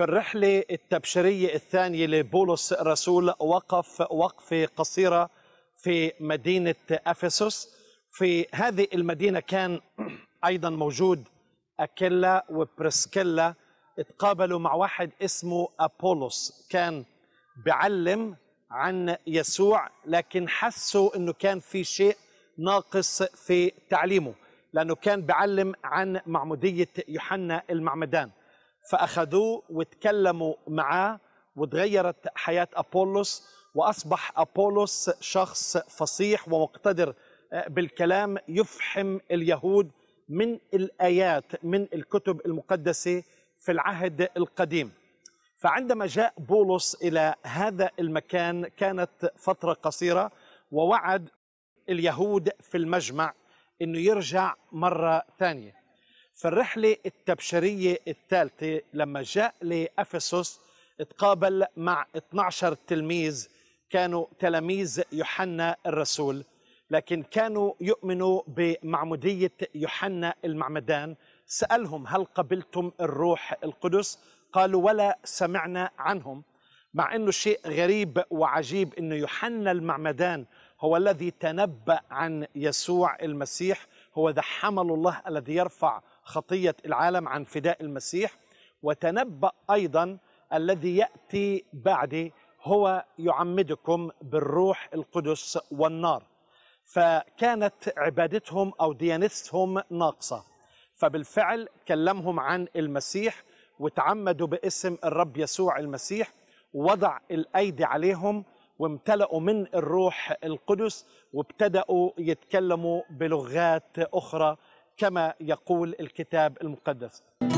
في الرحلة التبشيرية الثانية لبولس الرسول وقف وقفة قصيرة في مدينة أفسس في هذه المدينة كان أيضا موجود أكيلا وبرسكيلا اتقابلوا مع واحد اسمه أبولوس كان بعلم عن يسوع لكن حسوا أنه كان في شيء ناقص في تعليمه لأنه كان بعلم عن معمودية يوحنا المعمدان فاخذوه وتكلموا معاه وتغيرت حياه ابولوس واصبح ابولوس شخص فصيح ومقتدر آه، بالكلام يفحم اليهود من الايات من الكتب المقدسه في العهد القديم فعندما جاء بولس الى هذا المكان كانت فتره قصيره ووعد اليهود في المجمع انه يرجع مره ثانيه في الرحلة التبشرية الثالثة لما جاء لأفسس اتقابل مع 12 تلميذ كانوا تلاميذ يوحنا الرسول لكن كانوا يؤمنوا بمعمودية يوحنا المعمدان سألهم هل قبلتم الروح القدس قالوا ولا سمعنا عنهم مع أنه شيء غريب وعجيب أنه يوحنا المعمدان هو الذي تنبأ عن يسوع المسيح هو ذا حمل الله الذي يرفع خطية العالم عن فداء المسيح وتنبأ أيضا الذي يأتي بعدي هو يعمدكم بالروح القدس والنار فكانت عبادتهم أو ديانتهم ناقصة فبالفعل كلمهم عن المسيح وتعمدوا باسم الرب يسوع المسيح وضع الأيدي عليهم وامتلأوا من الروح القدس وابتدأوا يتكلموا بلغات أخرى كما يقول الكتاب المقدس